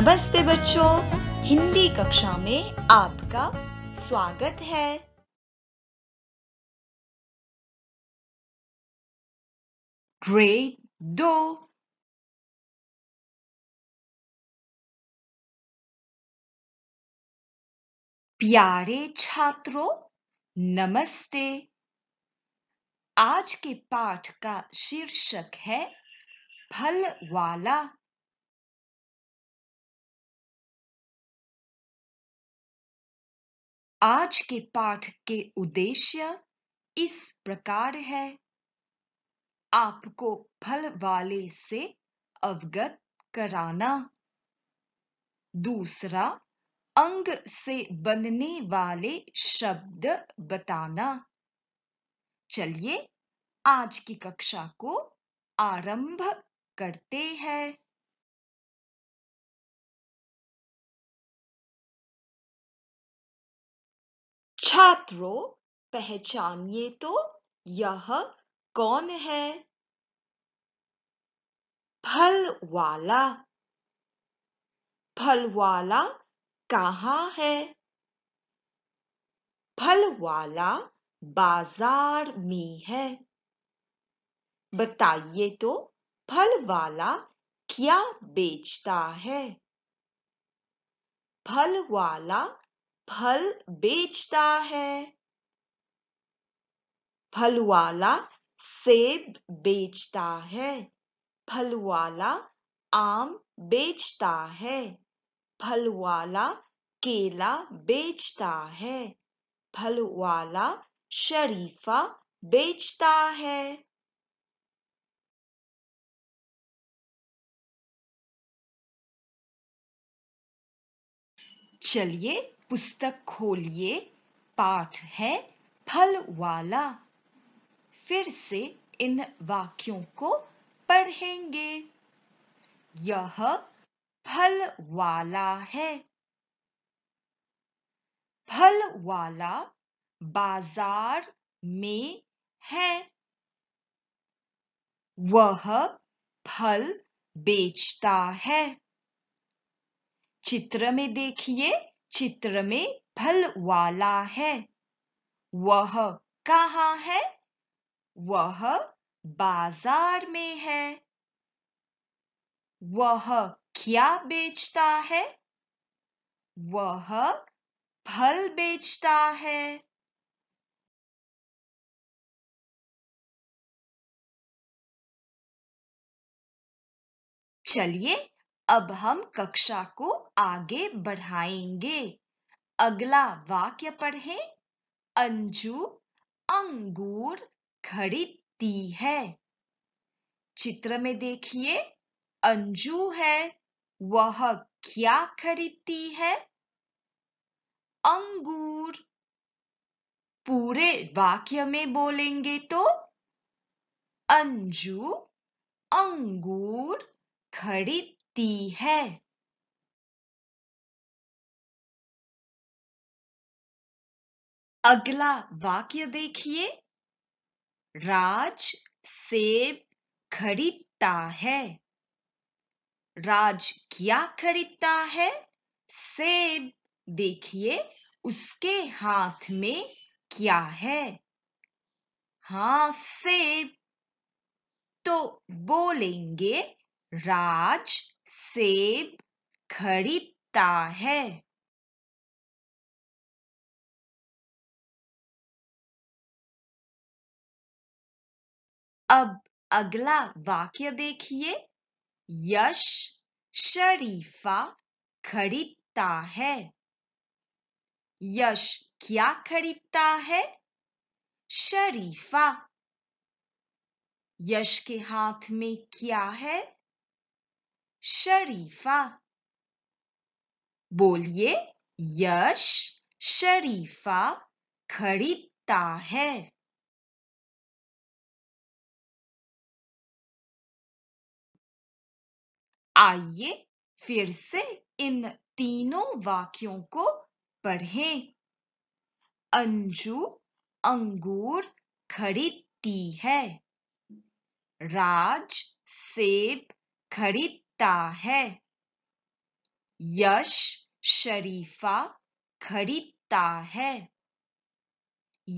नमस्ते बच्चों हिंदी कक्षा में आपका स्वागत है ग्रेड दो प्यारे छात्रों नमस्ते आज के पाठ का शीर्षक है फल वाला आज के पाठ के उद्देश्य इस प्रकार है आपको फल वाले से अवगत कराना दूसरा अंग से बनने वाले शब्द बताना चलिए आज की कक्षा को आरंभ करते हैं छात्रों पहचानिए तो यह कौन है फल वाला फल वाला कहाँ है फल वाला बाजार में है बताइए तो फल वाला क्या बेचता है फल वाला फल बेचता है फल वाला सेब बेचता है फल वाला आम बेचता है फल वाला केला बेचता है फल वाला शरीफा बेचता है चलिए पुस्तक खोलिए पाठ है फल वाला फिर से इन वाक्यों को पढ़ेंगे यह फल वाला है फल वाला बाजार में है वह फल बेचता है चित्र में देखिए चित्र में फल वाला है वह कहा है वह बाजार में है वह क्या बेचता है वह फल बेचता है चलिए अब हम कक्षा को आगे बढ़ाएंगे अगला वाक्य पढ़ें अंजू अंगूर खरीदती है चित्र में देखिए अंजू है वह क्या खरीदती है अंगूर पूरे वाक्य में बोलेंगे तो अंजू अंगूर खरीद सकती है अगला वाक्य देखिए राज सेब खरीदता है राज क्या खरीदता है सेब देखिए उसके हाथ में क्या है हाँ सेब तो बोलेंगे राज सेब खरीदता है अब अगला वाक्य देखिए यश शरीफा खरीदता है यश क्या खरीदता है शरीफा यश के हाथ में क्या है शरीफा बोलिए यश शरीफा खरीदता है आइए फिर से इन तीनों वाक्यों को पढ़ें। अंजू अंगूर खरीदती है राज सेब खरीद खरीदता है यश शरीफा खरीदता है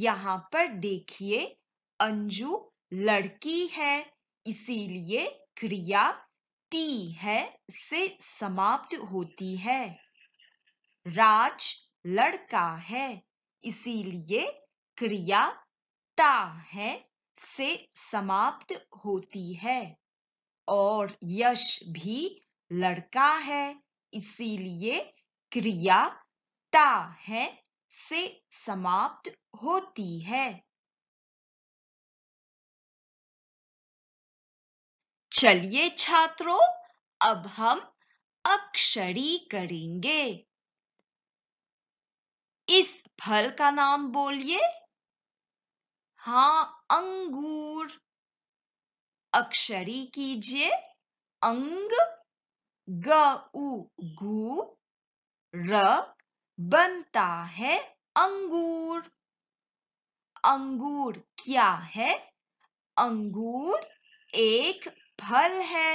यहाँ पर देखिए अंजू लड़की है इसीलिए क्रिया ती है से समाप्त होती है राज लड़का है इसीलिए क्रिया ता है से समाप्त होती है और यश भी लड़का है इसीलिए क्रिया ता है से समाप्त होती है चलिए छात्रों अब हम अक्षरी करेंगे इस फल का नाम बोलिए हाँ अंगूर अक्षरी कीजिए अंग ग उ गु र बनता है अंगूर अंगूर क्या है अंगूर एक फल है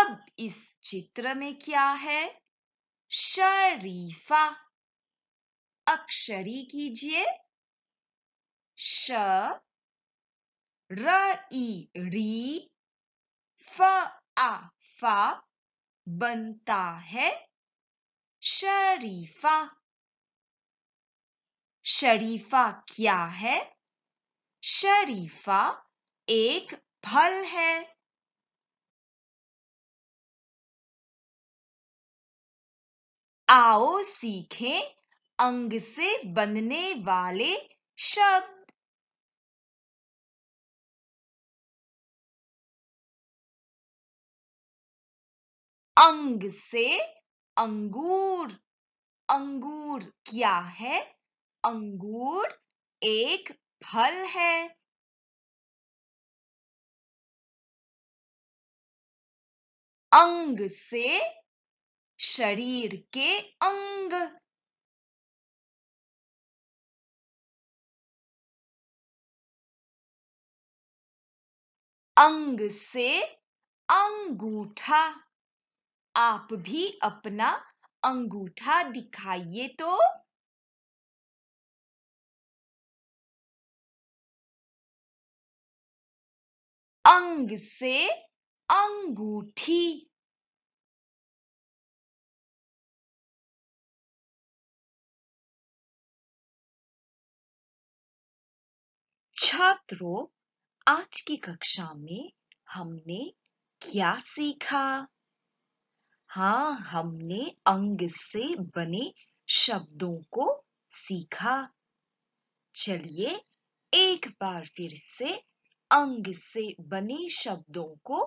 अब इस चित्र में क्या है शरीफा अक्षरी कीजिए श र ई री फ आ फा बनता है शरीफा शरीफा क्या है शरीफा एक फल है आओ सीखें अंग से बनने वाले शब्द अंग से अंगूर अंगूर क्या है अंगूर एक फल है अंग से शरीर के अंग अंग से अंगूठा आप भी अपना अंगूठा दिखाइए तो अंग से अंगूठी छात्रों आज की कक्षा में हमने क्या सीखा हाँ हमने अंग से बने शब्दों को सीखा चलिए एक बार फिर से अंग से बने शब्दों को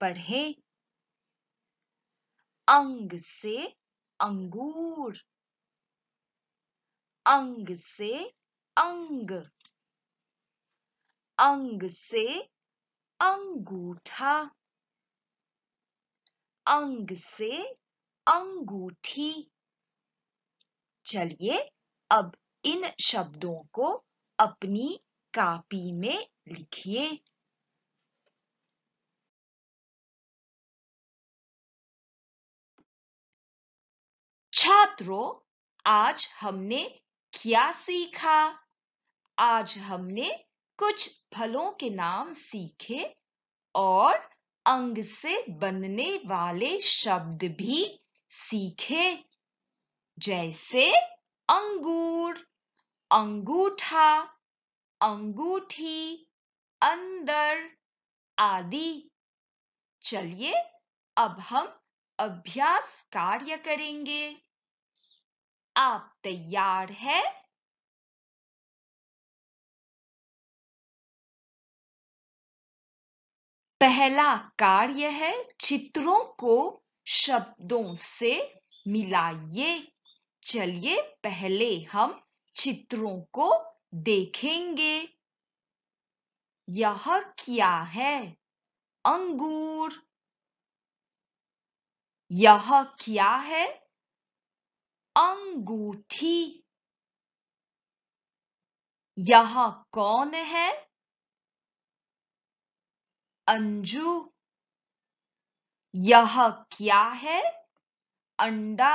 पढ़ें अंग से अंगूर अंग से अंग अंग से अंगूठा अंग से अंगूठी चलिए अब इन शब्दों को अपनी कापी में लिखिए छात्रों आज हमने क्या सीखा आज हमने कुछ फलों के नाम सीखे और अंग से बनने वाले शब्द भी सीखे जैसे अंगूर अंगूठा अंगूठी अंदर आदि चलिए अब हम अभ्यास कार्य करेंगे आप तैयार है पहला कार्य है चित्रों को शब्दों से मिलाइए चलिए पहले हम चित्रों को देखेंगे यह क्या है अंगूर यह क्या है अंगूठी यह कौन है अंजू यह क्या है अंडा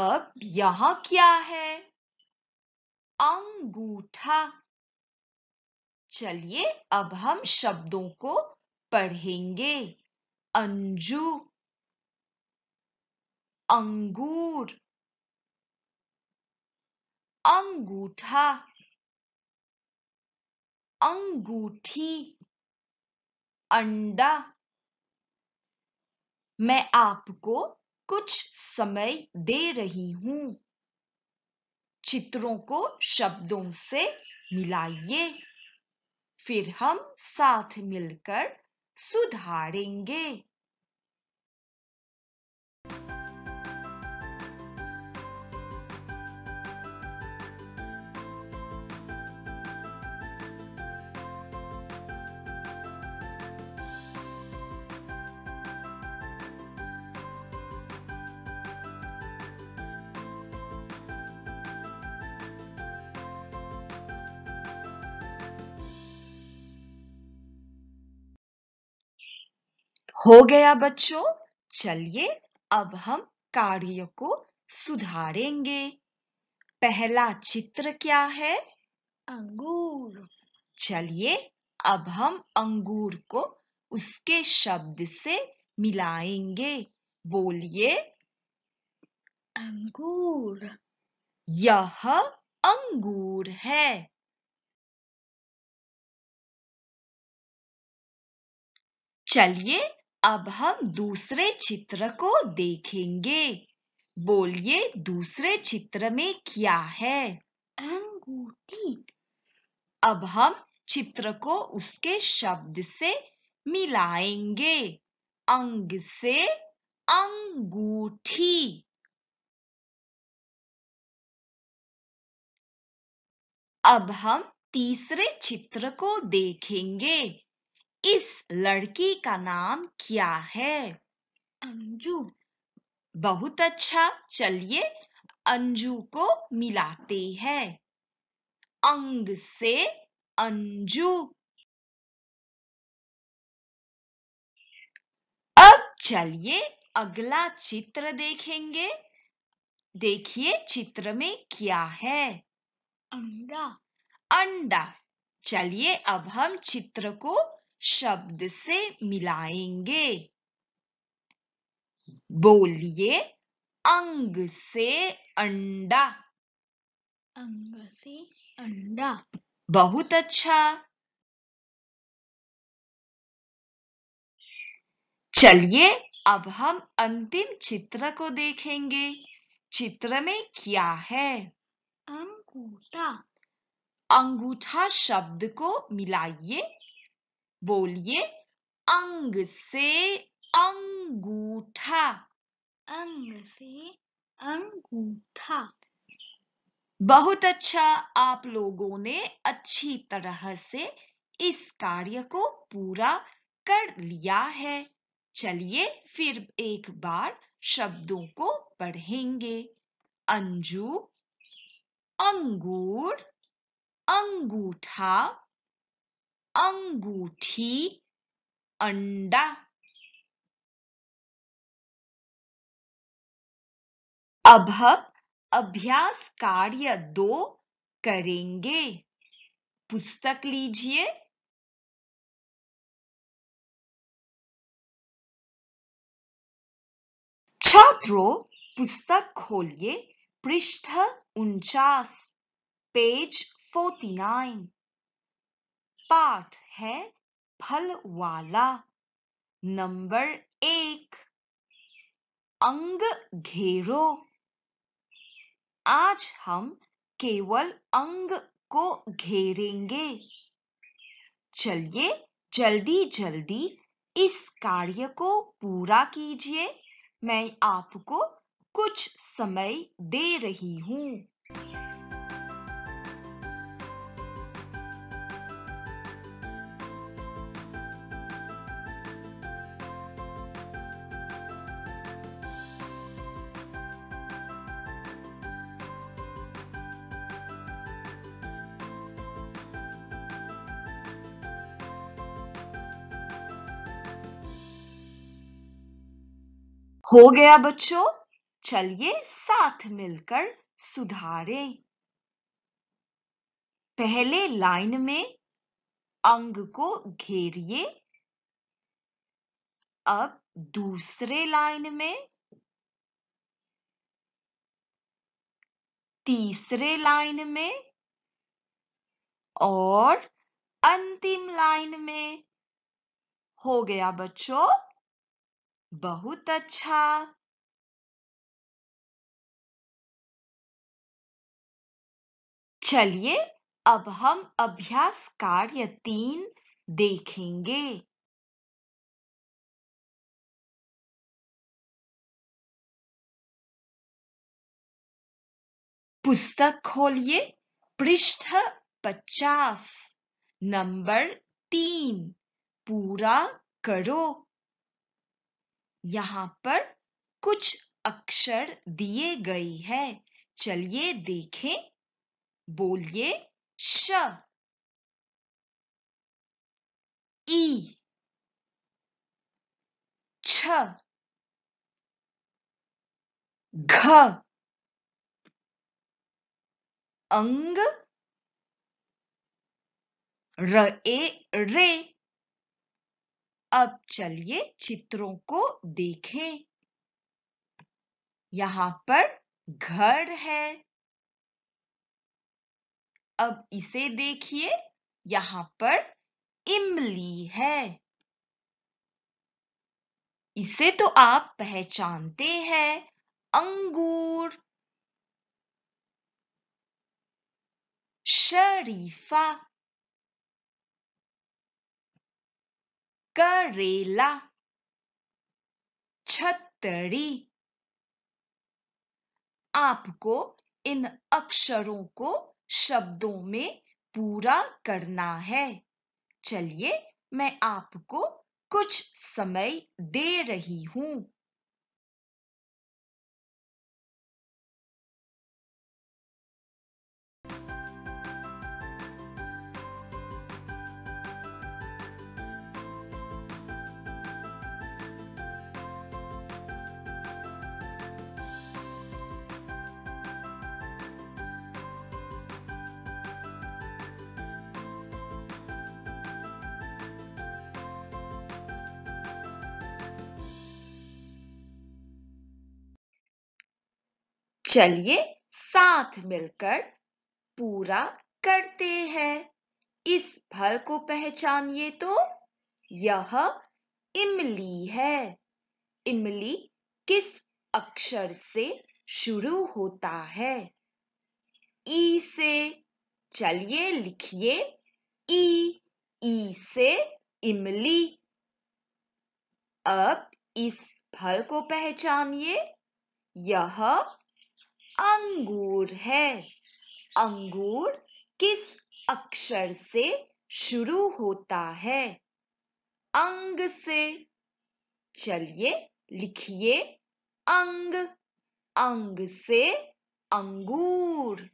अब यह क्या है अंगूठा चलिए अब हम शब्दों को पढ़ेंगे अंजू अंगूर अंगूठा अंगूठी अंडा मैं आपको कुछ समय दे रही हूं चित्रों को शब्दों से मिलाइए फिर हम साथ मिलकर सुधारेंगे हो गया बच्चों चलिए अब हम कार्य को सुधारेंगे पहला चित्र क्या है अंगूर चलिए अब हम अंगूर को उसके शब्द से मिलाएंगे बोलिए अंगूर यह अंगूर है चलिए अब हम दूसरे चित्र को देखेंगे बोलिए दूसरे चित्र में क्या है अंगूठी अब हम चित्र को उसके शब्द से मिलाएंगे अंग से अंगूठी अब हम तीसरे चित्र को देखेंगे इस लड़की का नाम क्या है अंजू बहुत अच्छा चलिए अंजू को मिलाते हैं अंग से अंजू अब चलिए अगला चित्र देखेंगे देखिए चित्र में क्या है अंडा अंडा चलिए अब हम चित्र को शब्द से मिलाएंगे बोलिए अंग से अंडा अंग से अंडा बहुत अच्छा चलिए अब हम अंतिम चित्र को देखेंगे चित्र में क्या है अंगूठा अंगूठा शब्द को मिलाइए बोलिए अंग से अंगूठा अंग से अंगूठा बहुत अच्छा आप लोगों ने अच्छी तरह से इस कार्य को पूरा कर लिया है चलिए फिर एक बार शब्दों को पढ़ेंगे अंजू अंगूर अंगूठा अंगूठी अंडा अब हम अभ्यास कार्य दो करेंगे पुस्तक लीजिए छात्रों पुस्तक खोलिए पृष्ठ उनचास पेज फोर्टी नाइन पाठ है फल वाला नंबर एक अंग घेरो आज हम केवल अंग को घेरेंगे चलिए जल्दी जल्दी इस कार्य को पूरा कीजिए मैं आपको कुछ समय दे रही हूँ हो गया बच्चों चलिए साथ मिलकर सुधारें पहले लाइन में अंग को घेरिए अब दूसरे लाइन में तीसरे लाइन में और अंतिम लाइन में हो गया बच्चों बहुत अच्छा चलिए अब हम अभ्यास कार्य तीन देखेंगे पुस्तक खोलिए पृष्ठ पचास नंबर तीन पूरा करो यहां पर कुछ अक्षर दिए गए हैं चलिए देखें बोलिए श ई छ घ अंग र ए रे अब चलिए चित्रों को देखें यहां पर घर है अब इसे देखिए यहां पर इमली है इसे तो आप पहचानते हैं अंगूर शरीफा करेला छतरी आपको इन अक्षरों को शब्दों में पूरा करना है चलिए मैं आपको कुछ समय दे रही हूं चलिए साथ मिलकर पूरा करते हैं इस फल को पहचानिए तो यह इमली है इमली किस अक्षर से शुरू होता है ई से चलिए लिखिए ई ई से इमली अब इस फल को पहचानिए यह अंगूर है अंगूर किस अक्षर से शुरू होता है अंग से चलिए लिखिए अंग अंग से अंगूर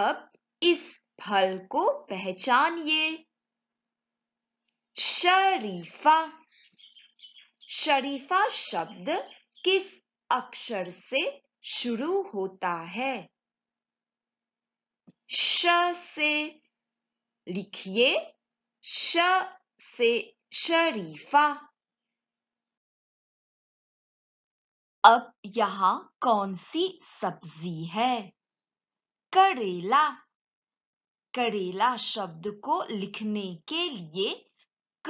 अब इस फल को पहचानिए शरीफा शरीफा शब्द किस अक्षर से शुरू होता है श से लिखिए श से शरीफा अब यहाँ कौन सी सब्जी है करेला करेला शब्द को लिखने के लिए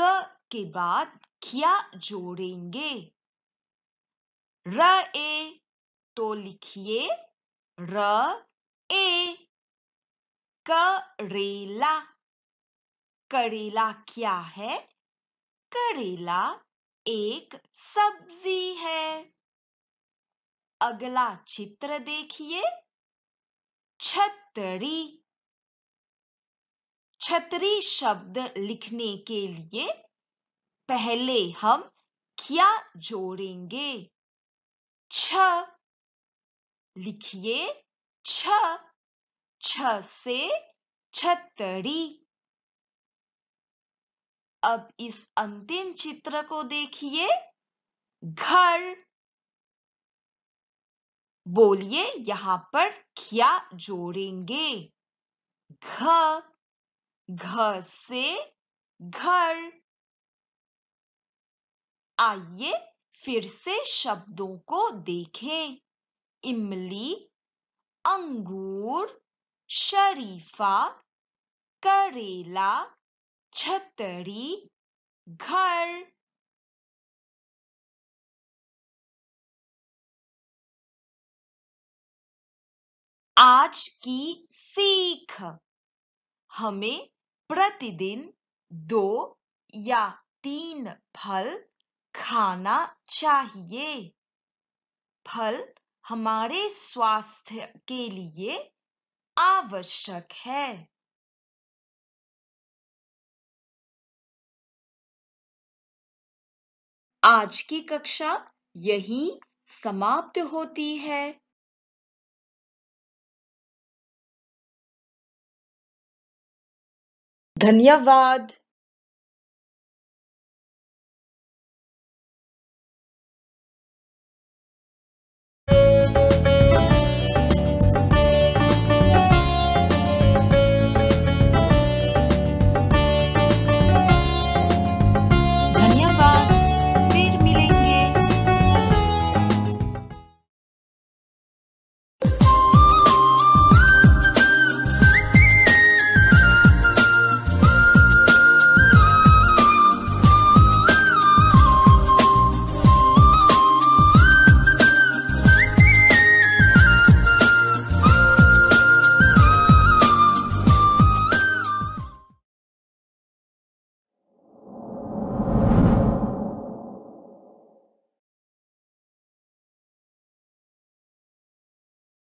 क के बाद क्या जोड़ेंगे र ए तो लिखिए र ए करेला करेला क्या है करेला एक सब्जी है अगला चित्र देखिए छतरी छतरी शब्द लिखने के लिए पहले हम क्या जोड़ेंगे छ लिखिए छ छ से छतरी अब इस अंतिम चित्र को देखिए घर बोलिए यहां पर क्या जोड़ेंगे घ घ से घर आइए फिर से शब्दों को देखें इमली अंगूर शरीफा करेला छतरी घर आज की सीख हमें प्रतिदिन दो या तीन फल खाना चाहिए फल हमारे स्वास्थ्य के लिए आवश्यक है आज की कक्षा यही समाप्त होती है धन्यवाद